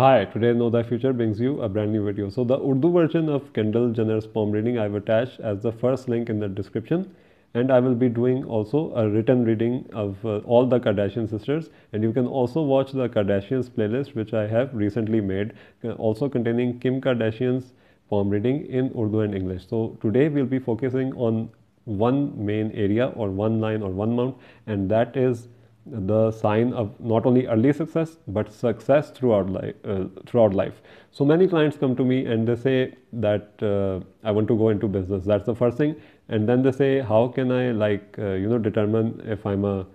Hi, today Know the Future brings you a brand new video. So the Urdu version of Kendall Jenner's poem reading I've attached as the first link in the description and I will be doing also a written reading of uh, all the Kardashian sisters and you can also watch the Kardashians playlist which I have recently made uh, also containing Kim Kardashian's poem reading in Urdu and English. So today we'll be focusing on one main area or one line or one mount and that is the sign of not only early success but success throughout life uh, throughout life so many clients come to me and they say that uh, i want to go into business that's the first thing and then they say how can i like uh, you know determine if i'm a,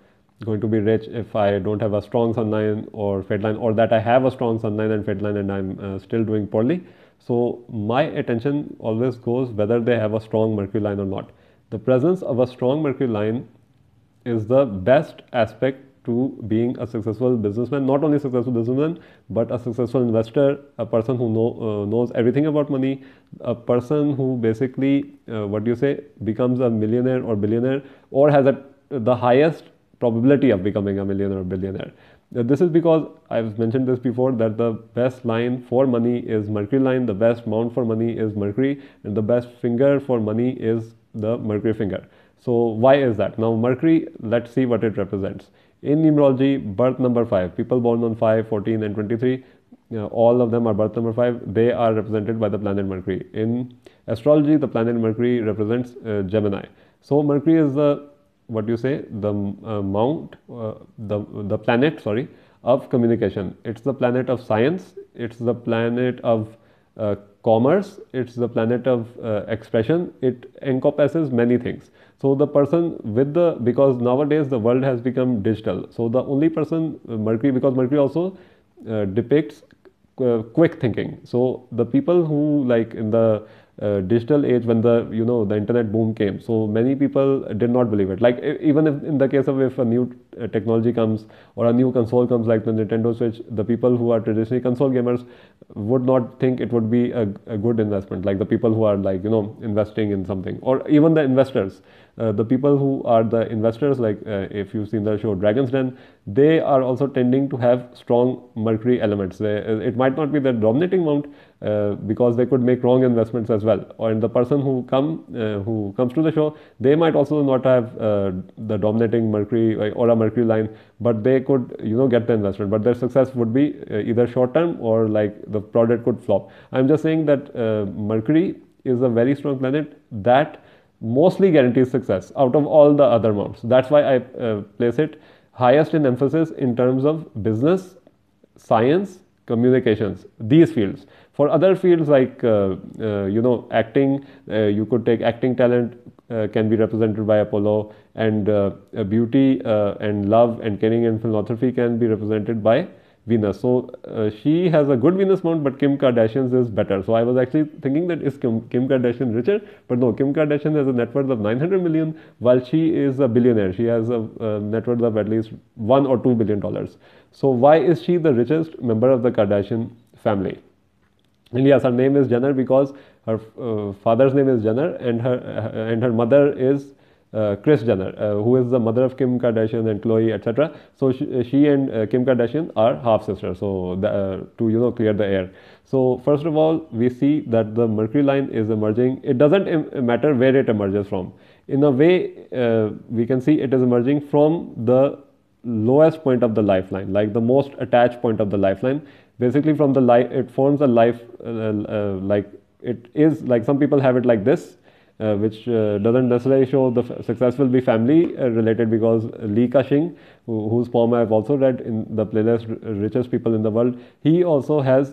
going to be rich if i don't have a strong sun line or line, or that i have a strong sun line and line and i'm uh, still doing poorly so my attention always goes whether they have a strong mercury line or not the presence of a strong mercury line is the best aspect to being a successful businessman not only successful businessman but a successful investor a person who know, uh, knows everything about money a person who basically uh, what do you say becomes a millionaire or billionaire or has a, the highest probability of becoming a millionaire or billionaire uh, this is because i've mentioned this before that the best line for money is mercury line the best mount for money is mercury and the best finger for money is the mercury finger so why is that? Now mercury, let's see what it represents. In numerology, birth number 5, people born on 5, 14 and 23, you know, all of them are birth number 5, they are represented by the planet Mercury. In astrology, the planet Mercury represents uh, Gemini. So Mercury is the, what you say, the uh, mount, uh, the, the planet, sorry, of communication. It's the planet of science, it's the planet of uh, commerce, it's the planet of uh, expression, it encompasses many things. So the person with the, because nowadays the world has become digital, so the only person uh, Mercury, because Mercury also uh, depicts uh, quick thinking. So the people who like in the uh, digital age when the you know the internet boom came so many people did not believe it like even if in the case of if a new uh, technology comes or a new console comes like the nintendo switch the people who are traditionally console gamers would not think it would be a, a good investment like the people who are like you know investing in something or even the investors uh, the people who are the investors like uh, if you've seen the show dragon's den they are also tending to have strong mercury elements they, uh, it might not be the dominating amount uh, because they could make wrong investments as well in the person who come uh, who comes to the show they might also not have uh, the dominating mercury or uh, a mercury line but they could you know get the investment but their success would be uh, either short term or like the product could flop i'm just saying that mercury is a very strong planet that mostly guarantees success out of all the other mounts that's why i place it highest in emphasis in terms of business science communications these fields for other fields like uh, uh, you know acting, uh, you could take acting talent can be represented by Apollo, and beauty and love and caring and philanthropy can be represented by Venus. So uh, she has a good Venus mount, but Kim Kardashian's is better. So I was actually thinking that is Kim, Kim Kardashian richer, but no, Kim Kardashian has a net worth of 900 million, while she is a billionaire. She has a, a net worth of at least one or two billion dollars. So why is she the richest member of the Kardashian family? and yes her name is Jenner because her uh, father's name is Jenner and her uh, and her mother is uh, Chris Jenner uh, who is the mother of Kim Kardashian and Chloe etc. So she, she and uh, Kim Kardashian are half sisters so the, uh, to you know clear the air. So first of all we see that the mercury line is emerging it doesn't matter where it emerges from in a way we can see it is emerging from the lowest point of the lifeline like the most attached point of the lifeline basically from the life it forms a life uh, uh, like it is like some people have it like this uh, which uh, doesn't necessarily show the success will be family uh, related because Li Kaching, who, whose poem I have also read in the playlist uh, Richest People in the World, he also has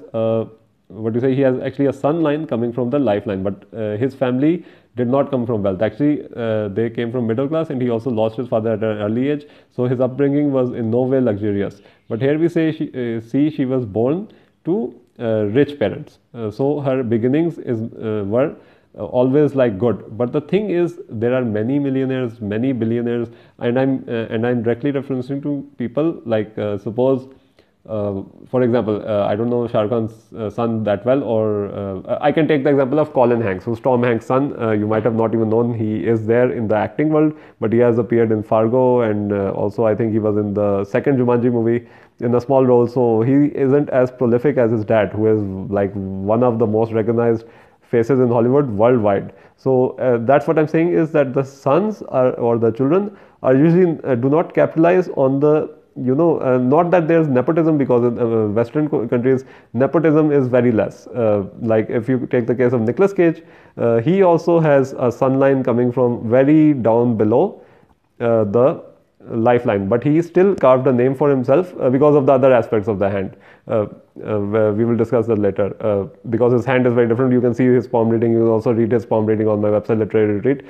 what do you say? He has actually a son line coming from the lifeline, but his family did not come from wealth. Actually, uh, they came from middle class, and he also lost his father at an early age. So his upbringing was in no way luxurious. But here we say she, uh, see she was born to uh, rich parents. Uh, so her beginnings is uh, were uh, always like good. But the thing is, there are many millionaires, many billionaires, and I'm and I'm directly referencing to people like suppose. Uh, for example, uh, I don't know Shah Khan's uh, son that well, or uh, I can take the example of Colin Hanks, who's Tom Hanks' son. Uh, you might have not even known he is there in the acting world, but he has appeared in Fargo, and uh, also I think he was in the second Jumanji movie in a small role. So he isn't as prolific as his dad, who is like one of the most recognized faces in Hollywood worldwide. So uh, that's what I'm saying is that the sons are, or the children are usually uh, do not capitalize on the you know, uh, not that there's nepotism because in uh, Western countries, nepotism is very less. Uh, like if you take the case of Nicolas Cage, uh, he also has a line coming from very down below uh, the lifeline, but he still carved a name for himself uh, because of the other aspects of the hand. we will discuss that later because his hand is very different. You can see his palm reading. You can also read his palm reading on my website, Literary Retreat.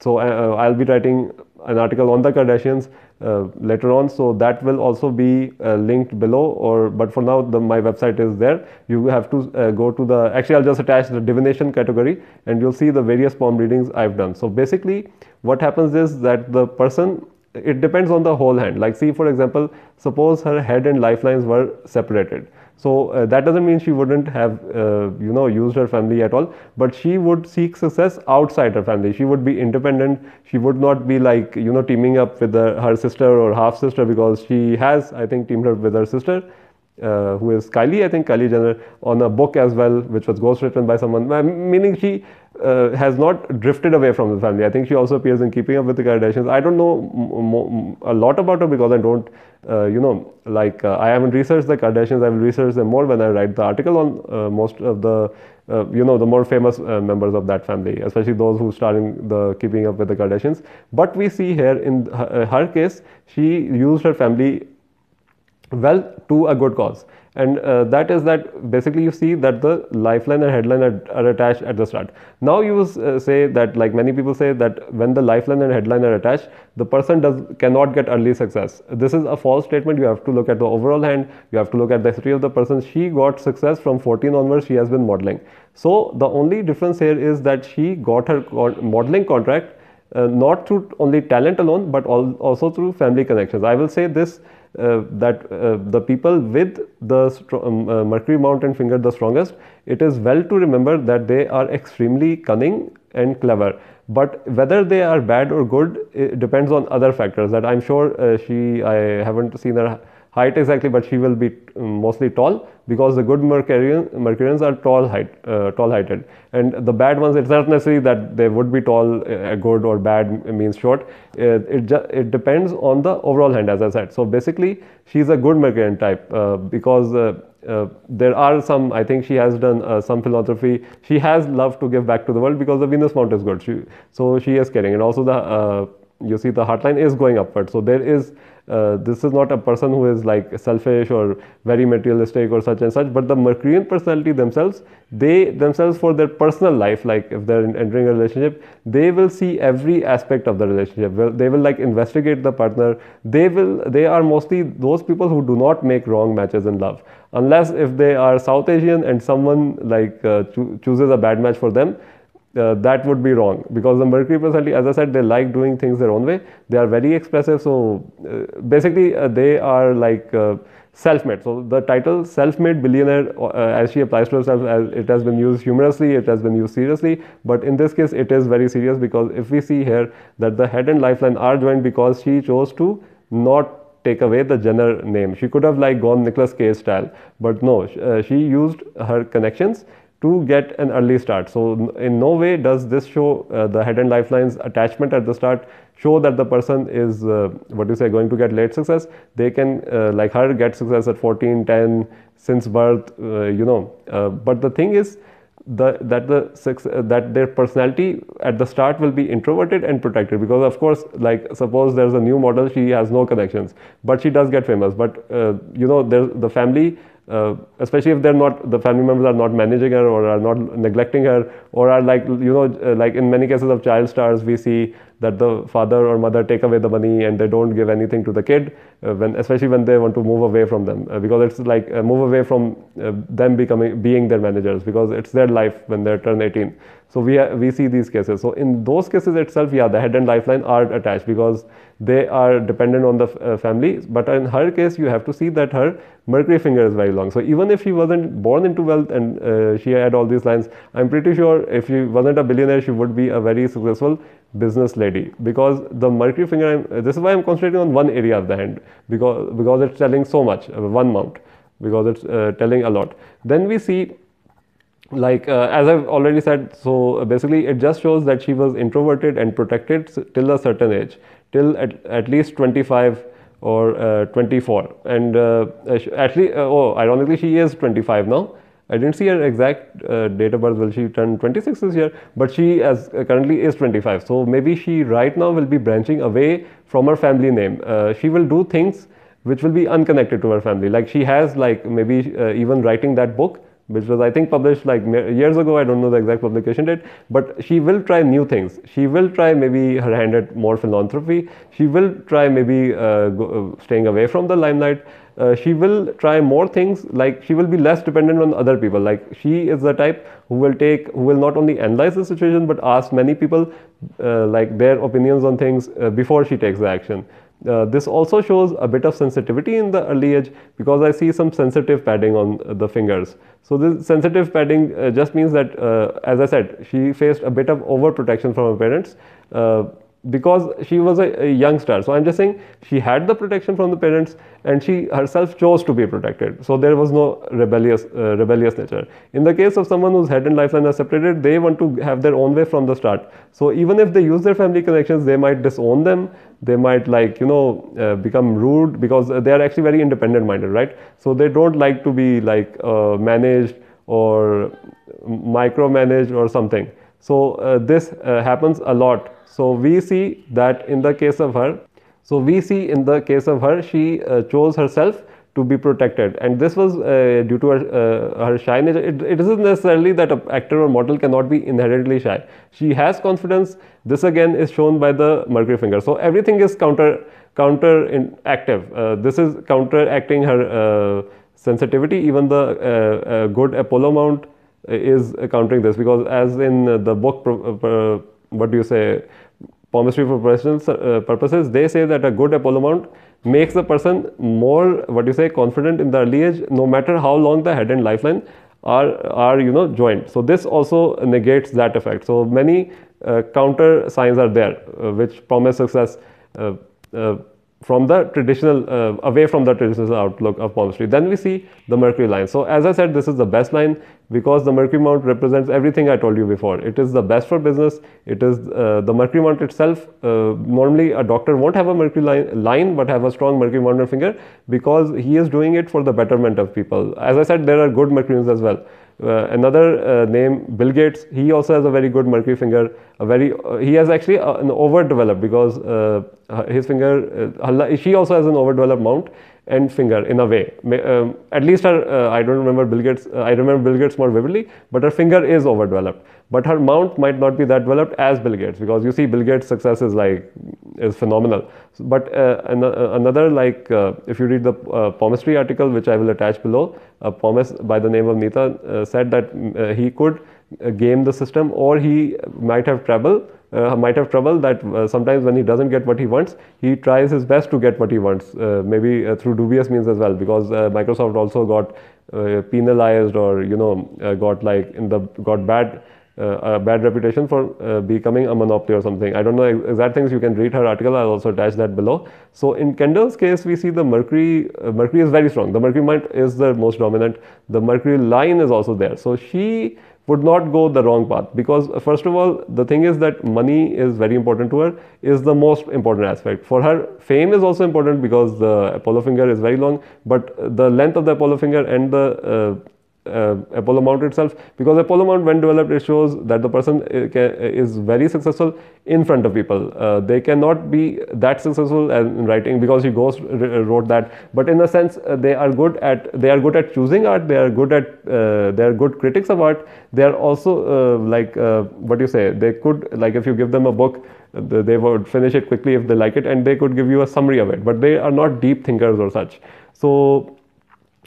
so I'll be writing an article on the Kardashians uh, later on. So that will also be uh, linked below or but for now the, my website is there. You have to uh, go to the actually I'll just attach the divination category and you'll see the various palm readings I've done. So basically what happens is that the person it depends on the whole hand like see for example suppose her head and lifelines were separated so uh, that doesn't mean she wouldn't have, uh, you know, used her family at all. But she would seek success outside her family. She would be independent. She would not be like, you know, teaming up with the, uh, her sister or half sister because she has, I think, teamed up with her sister. Uh, who is Kylie, I think Kylie Jenner, on a book as well, which was ghostwritten by someone. Meaning she uh, has not drifted away from the family. I think she also appears in Keeping Up with the Kardashians. I don't know m- m- a lot about her because I don't, uh, you know, like uh, I haven't researched the Kardashians. I will research them more when I write the article on uh, most of the, uh, you know, the more famous uh, members of that family, especially those who star in the Keeping Up with the Kardashians. But we see here in her, her case, she used her family well to a good cause and uh, that is that basically you see that the lifeline and headline are, are attached at the start now you uh, say that like many people say that when the lifeline and headline are attached the person does cannot get early success this is a false statement you have to look at the overall hand you have to look at the history of the person she got success from 14 onwards she has been modeling so the only difference here is that she got her modeling contract uh, not through only talent alone but also through family connections i will say this uh, that uh, the people with the um, uh, mercury mountain finger the strongest it is well to remember that they are extremely cunning and clever but whether they are bad or good depends on other factors that i'm sure she i haven't seen her height exactly, but she will be um, mostly tall because the good Mercurian, Mercurians are tall height, uh, tall heighted, and the bad ones. It's not necessary that they would be tall, uh, uh good or bad means short. Uh, it it, it depends on the overall hand, as I said. So basically, she's a good Mercurian type uh, because. Uh, uh there are some i think she has done uh, some philanthropy she has love to give back to the world because the venus mount is good she, so she is caring and also the uh, you see the heartline is going upward. So there is, uh, this is not a person who is like selfish or very materialistic or such and such, but the Mercurian personality themselves, they themselves for their personal life, like if they're entering a relationship, they will see every aspect of the relationship. Well, they will like investigate the partner. They will, they are mostly those people who do not make wrong matches in love, unless if they are South Asian and someone like uh, cho chooses a bad match for them uh, that would be wrong because the Mercury personality, as I said, they like doing things their own way. They are very expressive. So uh, basically, uh, they are like uh, self-made. So the title "self-made billionaire," uh, as she applies to herself, it has been used humorously, it has been used seriously. But in this case, it is very serious because if we see here that the head and lifeline are joined because she chose to not take away the Jenner name. She could have like gone Nicholas Cage style, but no, uh, she used her connections to get an early start. So in no way does this show uh, the head and lifelines attachment at the start show that the person is uh, what you say going to get late success. They can uh, like her get success at 14, 10 since birth, uh, you know. Uh, but the thing is the, that the uh, that their personality at the start will be introverted and protected because of course like suppose there's a new model she has no connections but she does get famous but you know the family uh, especially if they're not the family members are not managing her or are not neglecting her or are like you know uh, like in many cases of child stars we see that the father or mother take away the money and they don't give anything to the kid uh, when especially when they want to move away from them uh, because it's like uh, move away from uh, them becoming being their managers because it's their life when they turn 18 so we uh, we see these cases so in those cases itself yeah the head and lifeline are attached because they are dependent on the f- uh, family but in her case you have to see that her mercury finger is very long so even if she wasn't born into wealth and she had all these lines i'm pretty sure if she wasn't a billionaire she would be a very successful business lady because the mercury finger I'm, this is why i'm concentrating on one area of the hand because because it's telling so much uh, one mount because it's uh, telling a lot then we see like uh, as i've already said so basically it just shows that she was introverted and protected till a certain age till at, at least 25 or uh, 24 and uh, uh, actually oh ironically she is 25 now I didn't see her exact uh, date of birth. Well, she turned 26 this year, but she as uh, currently is 25. So maybe she right now will be branching away from her family name. Uh, she will do things which will be unconnected to her family. Like she has like maybe uh, even writing that book which was I think published like years ago. I don't know the exact publication date, but she will try new things. She will try maybe her hand at more philanthropy. She will try maybe uh, go, uh, staying away from the limelight. Uh, she will try more things like she will be less dependent on other people like she is the type who will take who will not only analyze the situation but ask many people uh, like their opinions on things uh, before she takes the action uh, this also shows a bit of sensitivity in the early age because I see some sensitive padding on the fingers. So this sensitive padding uh, just means that uh, as I said she faced a bit of overprotection from her parents uh, because she was a, a young star. So I'm just saying she had the protection from the parents and she herself chose to be protected. So there was no rebellious uh, rebellious nature. In the case of someone whose head and lifeline are separated, they want to have their own way from the start. So even if they use their family connections, they might disown them. They might like you know uh, become rude because they are actually very independent minded, right? So they don't like to be like uh, managed or micromanaged or something. So uh, this uh, happens a lot. So we see that in the case of her, so we see in the case of her, she uh, chose herself to be protected and this was uh, due to her, uh, her shyness. It, it isn't necessarily that an actor or model cannot be inherently shy. She has confidence. This again is shown by the mercury finger. So everything is counter counter in active. Uh, this is counteracting her sensitivity. Even the good Apollo mount is countering this because as in uh, the book, uh, what do you say, palmistry for professional uh, purposes, they say that a good Apollo mount makes the person more, what do you say, confident in the early age, no matter how long the head and lifeline are, are you know, joined. So this also negates that effect. So many uh, counter signs are there, uh, which promise success uh, from the traditional uh, away from the traditional outlook of palmistry then we see the mercury line so as i said this is the best line because the mercury mount represents everything i told you before it is the best for business it is uh, the mercury mount itself uh, normally a doctor won't have a mercury line, line but have a strong mercury mount finger because he is doing it for the betterment of people as i said there are good mercurians as well uh, another uh, name bill gates he also has a very good mercury finger a very uh, he has actually uh, an overdeveloped because uh, uh, his finger, uh, she also has an overdeveloped mount and finger in a way. Um, at least her, uh, I don't remember Bill Gates, uh, I remember Bill Gates more vividly, but her finger is overdeveloped. But her mount might not be that developed as Bill Gates because you see Bill Gates' success is like, is phenomenal. But uh, an uh, another like, if you read the uh, palmistry article, which I will attach below, a palmist by the name of Nita said that he could game the system or he might have trouble uh, might have trouble that uh, sometimes when he doesn't get what he wants, he tries his best to get what he wants, uh, maybe uh, through dubious means as well, because uh, Microsoft also got uh, penalized or you know got like in the got bad. a bad reputation for becoming a monopoly or something. I don't know exact things. You can read her article. I'll also attach that below. So in Kendall's case, we see the mercury. mercury is very strong. The mercury is the most dominant. The mercury line is also there. So she would not go the wrong path because uh, first of all the thing is that money is very important to her is the most important aspect for her fame is also important because the apollo finger is very long but uh, the length of the apollo finger and the uh, uh, Apollo mount itself because Apollo mount when developed it shows that the person uh, uh, is very successful in front of people. Uh, they cannot be that successful in writing because he goes uh, wrote that but in a sense uh, they are good at they are good at choosing art they are good at they are good critics of art they are also like what you say they could like if you give them a book they would finish it quickly if they like it and they could give you a summary of it but they are not deep thinkers or such. So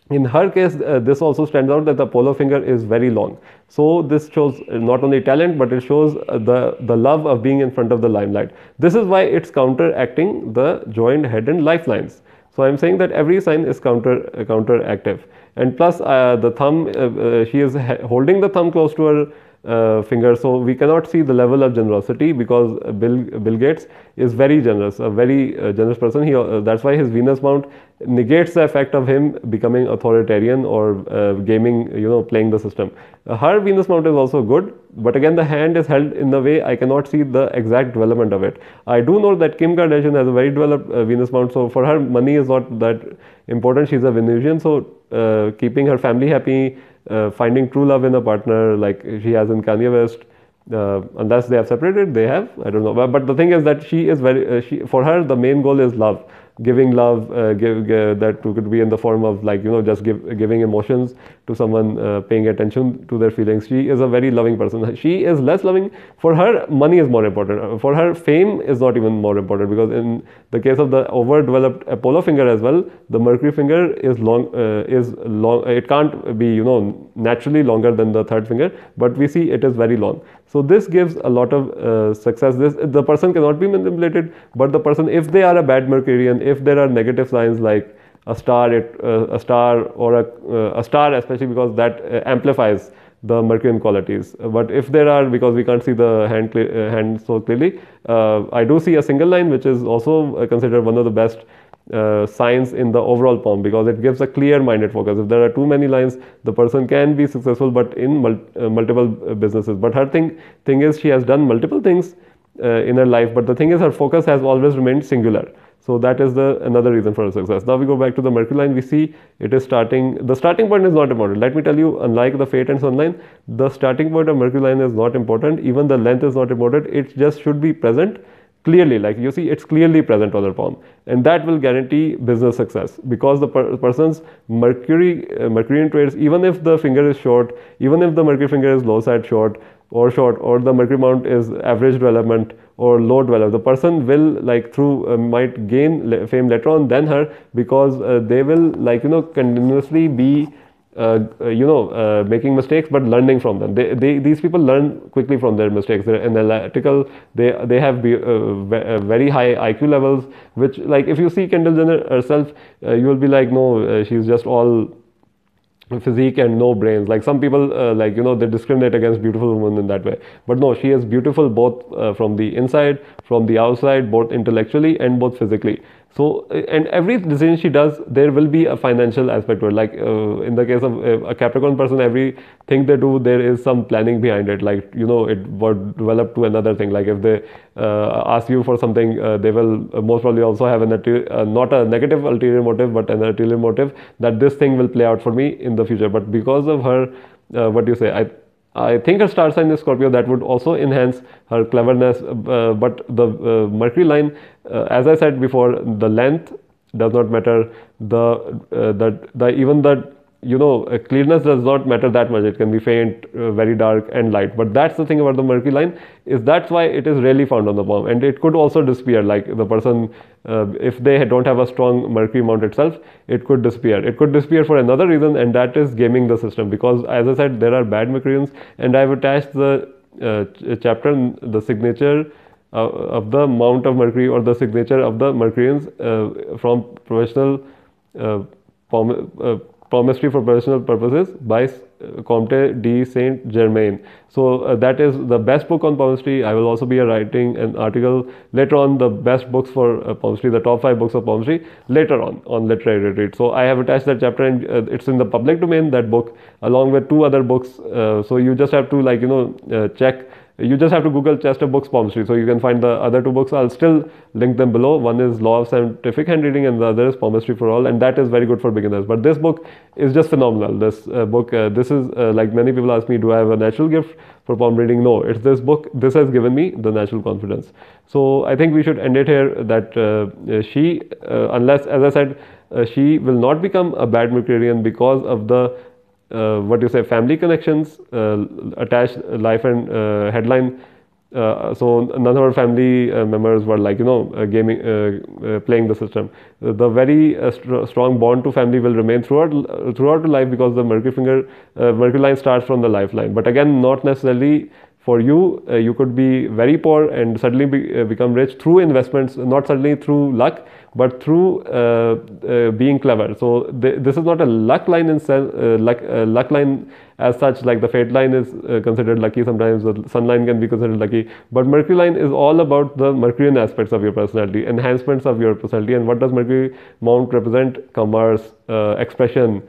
in her case, uh, this also stands out that the polo finger is very long. So this shows not only talent, but it shows uh, the, the love of being in front of the limelight. This is why it's counteracting the joined head and lifelines. So I'm saying that every sign is counter uh, counteractive. And plus uh, the thumb, uh, she is holding the thumb close to her uh, finger. So, we cannot see the level of generosity because Bill, Bill Gates is very generous, a very uh, generous person. He, uh, that's why his Venus mount negates the effect of him becoming authoritarian or uh, gaming, you know, playing the system. Uh, her Venus mount is also good, but again the hand is held in the way I cannot see the exact development of it. I do know that Kim Kardashian has a very developed uh, Venus mount, so for her money is not that important. She's a Venusian, so keeping her family happy uh, finding true love in a partner like she has in Kanye West. Uh, unless they have separated, they have. I don't know. But, but the thing is that she is very. Uh, she for her the main goal is love giving love, uh, give, uh, that could be in the form of like, you know, just give, giving emotions to someone, uh, paying attention to their feelings. She is a very loving person. She is less loving. For her, money is more important. Uh, for her, fame is not even more important because in the case of the overdeveloped Apollo finger as well, the mercury finger is long, uh, is long, it can't be, you know, naturally longer than the third finger, but we see it is very long. So this gives a lot of uh, success. This, the person cannot be manipulated, but the person, if they are a bad Mercurian, if there are negative signs like a star, it, uh, a star or a, uh, a, star, especially because that uh, amplifies the Mercurian qualities. But if there are, because we can't see the hand, uh, hand so clearly, uh, I do see a single line, which is also considered one of the best uh, science in the overall palm because it gives a clear-minded focus. If there are too many lines, the person can be successful, but in mul uh, multiple uh, businesses. But her thing thing is she has done multiple things uh, in her life, but the thing is her focus has always remained singular. So that is the another reason for her success. Now we go back to the Mercury line. We see it is starting. The starting point is not important. Let me tell you, unlike the Fate and Sun line, the starting point of Mercury line is not important. Even the length is not important. It just should be present clearly like you see it's clearly present on their palm and that will guarantee business success because the per- person's mercury uh, mercurian traits even if the finger is short even if the mercury finger is low side short or short or the mercury mount is average development or low development the person will like through uh, might gain fame later on than her because uh, they will like you know continuously be uh, uh, you know, uh, making mistakes, but learning from them. They, they, these people learn quickly from their mistakes. They're analytical. They, they have be, very high IQ levels, which like if you see Kendall Jenner herself, you will be like, no, she's just all physique and no brains like some people uh, like you know they discriminate against beautiful women in that way but no she is beautiful both uh, from the inside from the outside both intellectually and both physically so, and every decision she does, there will be a financial aspect to it. Like uh, in the case of uh, a Capricorn person, every thing they do, there is some planning behind it. Like, you know, it would develop to another thing. Like if they uh, ask you for something, uh, they will uh, most probably also have an uh, not a negative ulterior motive, but an ulterior motive that this thing will play out for me in the future. But because of her, what do you say? I, I think her star sign is Scorpio that would also enhance her cleverness uh, but the uh, Mercury line uh, as I said before the length does not matter the, uh, the, the even the you know uh, clearness does not matter that much it can be faint uh, very dark and light but that's the thing about the murky line is that's why it is rarely found on the palm and it could also disappear like the person uh, if they don't have a strong mercury mount itself it could disappear it could disappear for another reason and that is gaming the system because as i said there are bad mercurians and i've attached the uh, ch uh, chapter the signature of the mount of mercury or the signature of the mercurians uh, from professional palm, promissory for personal purposes by uh, Comte de Saint Germain. So uh, that is the best book on palmistry. I will also be writing an article later on the best books for uh, palmistry, the top five books of palmistry later on on literary retreat. So I have attached that chapter and uh, it's in the public domain that book along with two other books. Uh, so you just have to like you know uh, check you just have to Google Chester Books Palmistry. So you can find the other two books. I'll still link them below. One is Law of Scientific Handwriting and the other is Palmistry for All. And that is very good for beginners. But this book is just phenomenal. This uh, book, uh, this is uh, like many people ask me, do I have a natural gift for palm reading? No, it's this book. This has given me the natural confidence. So I think we should end it here that uh, uh, she, uh, unless, as I said, she will not become a bad Mercurian because of the uh, what you say family connections uh, attached life and uh, headline uh, so none of our family uh, members were like you know uh, gaming playing the system the very st strong bond to family will remain throughout throughout life because the mercury finger mercury line starts from the lifeline but again not necessarily for you, uh, you could be very poor and suddenly be, uh, become rich through investments, not suddenly through luck, but through uh, uh being clever. So th this is not a luck line in uh, luck, uh, luck line as such. Like the fate line is considered lucky sometimes, the sun line can be considered lucky. But Mercury line is all about the Mercurian aspects of your personality, enhancements of your personality, and what does Mercury mount represent? Commerce, expression.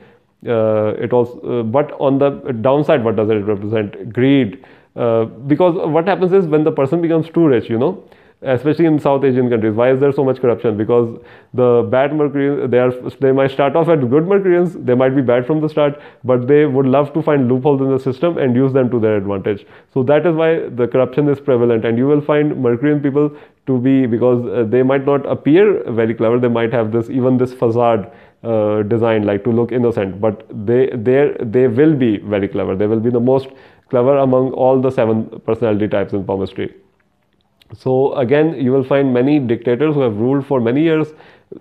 it also, but on the downside, what does it represent? Greed. Uh, because what happens is when the person becomes too rich, you know, especially in South Asian countries, why is there so much corruption? Because the bad Mercurians, they, are, they might start off as good Mercurians, they might be bad from the start, but they would love to find loopholes in the system and use them to their advantage. So that is why the corruption is prevalent, and you will find Mercurian people to be because uh, they might not appear very clever, they might have this even this facade Design uh, designed like to look innocent but they they will be very clever they will be the most clever among all the seven personality types in palmistry so again you will find many dictators who have ruled for many years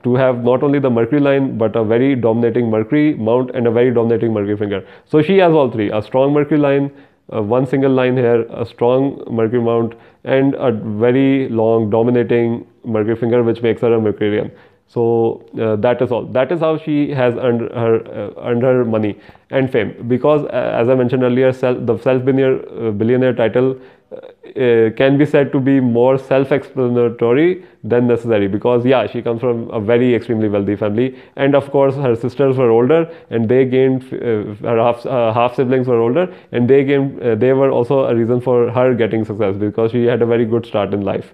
to have not only the mercury line but a very dominating mercury mount and a very dominating mercury finger so she has all three a strong mercury line uh, one single line here a strong mercury mount and a very long dominating mercury finger which makes her a mercurian so uh, that is all. That is how she has earned her, uh, earned her money and fame. Because uh, as I mentioned earlier, self, the self-billionaire uh, billionaire title uh, uh, can be said to be more self-explanatory than necessary. Because yeah, she comes from a very extremely wealthy family, and of course her sisters were older, and they gained her half half siblings were older, and they gained they were also a reason for her getting success because she had a very good start in life.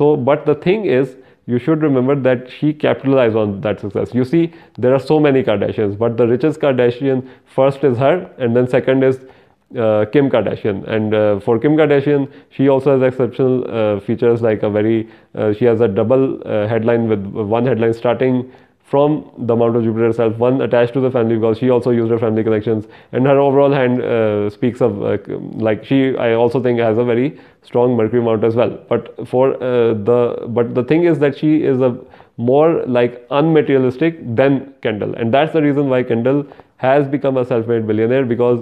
so, but the thing is you should remember that she capitalized on that success. You see, there are so many Kardashians, but the richest Kardashian first is her, and then second is uh, Kim Kardashian. And uh, for Kim Kardashian, she also has exceptional uh, features like a very, uh, she has a double uh, headline with one headline starting from the Mount of Jupiter herself, one attached to the family because she also used her family connections and her overall hand uh, speaks of uh, like she I also think has a very strong Mercury mount as well. But for uh, the but the thing is that she is a more like unmaterialistic than Kendall and that's the reason why Kendall has become a self-made billionaire because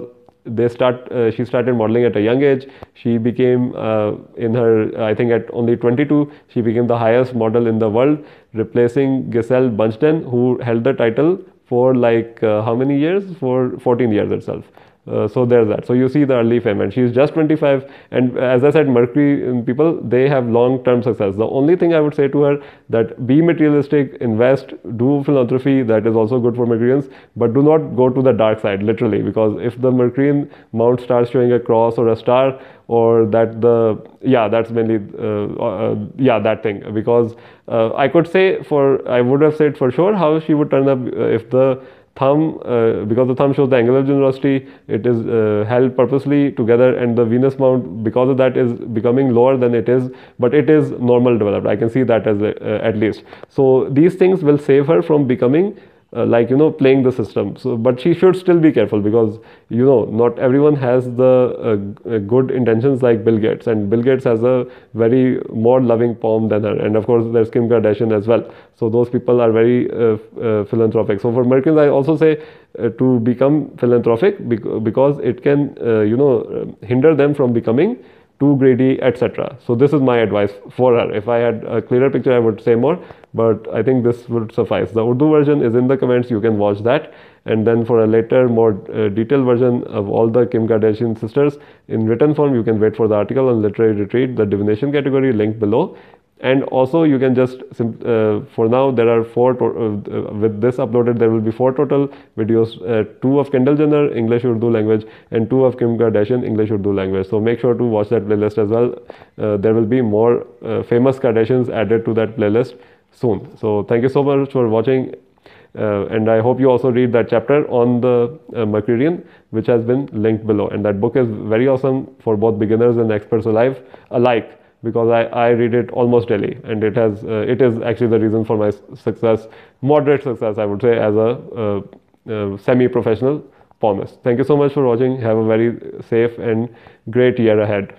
they start uh, she started modeling at a young age she became uh, in her i think at only 22 she became the highest model in the world replacing Giselle Bunchden who held the title for like uh, how many years for 14 years itself uh, so there's that. So you see the early she She's just 25, and as I said, Mercury um, people they have long-term success. The only thing I would say to her that be materialistic, invest, do philanthropy. That is also good for Mercurians, but do not go to the dark side literally, because if the Mercurian mount starts showing a cross or a star, or that the yeah, that's mainly uh, uh, yeah that thing because uh, I could say for I would have said for sure how she would turn up uh, if the thumb, uh, because the thumb shows the angular generosity, it is uh, held purposely together and the venous mound because of that is becoming lower than it is, but it is normal developed. I can see that as a, uh, at least. So these things will save her from becoming uh, like you know playing the system so but she should still be careful because you know not everyone has the uh, uh, good intentions like bill gates and bill gates has a very more loving palm than her and of course there's kim kardashian as well so those people are very uh, uh philanthropic so for americans i also say uh, to become philanthropic because it can you know hinder them from becoming too greedy, etc. So this is my advice for her. If I had a clearer picture, I would say more, but I think this would suffice. The Urdu version is in the comments. You can watch that. And then for a later, more uh, detailed version of all the Kim Kardashian sisters in written form, you can wait for the article on Literary Retreat, the divination category, linked below and also you can just uh, for now there are four uh, uh, with this uploaded there will be four total videos uh, two of Kendall Jenner English Urdu language and two of Kim Kardashian English Urdu language so make sure to watch that playlist as well uh, there will be more uh, famous Kardashians added to that playlist soon so thank you so much for watching and I hope you also read that chapter on the Mercurian which has been linked below and that book is very awesome for both beginners and experts alive alike because I, I read it almost daily and it has uh, it is actually the reason for my success moderate success I would say as a uh, uh, semi-professional palmist. Thank you so much for watching have a very safe and great year ahead.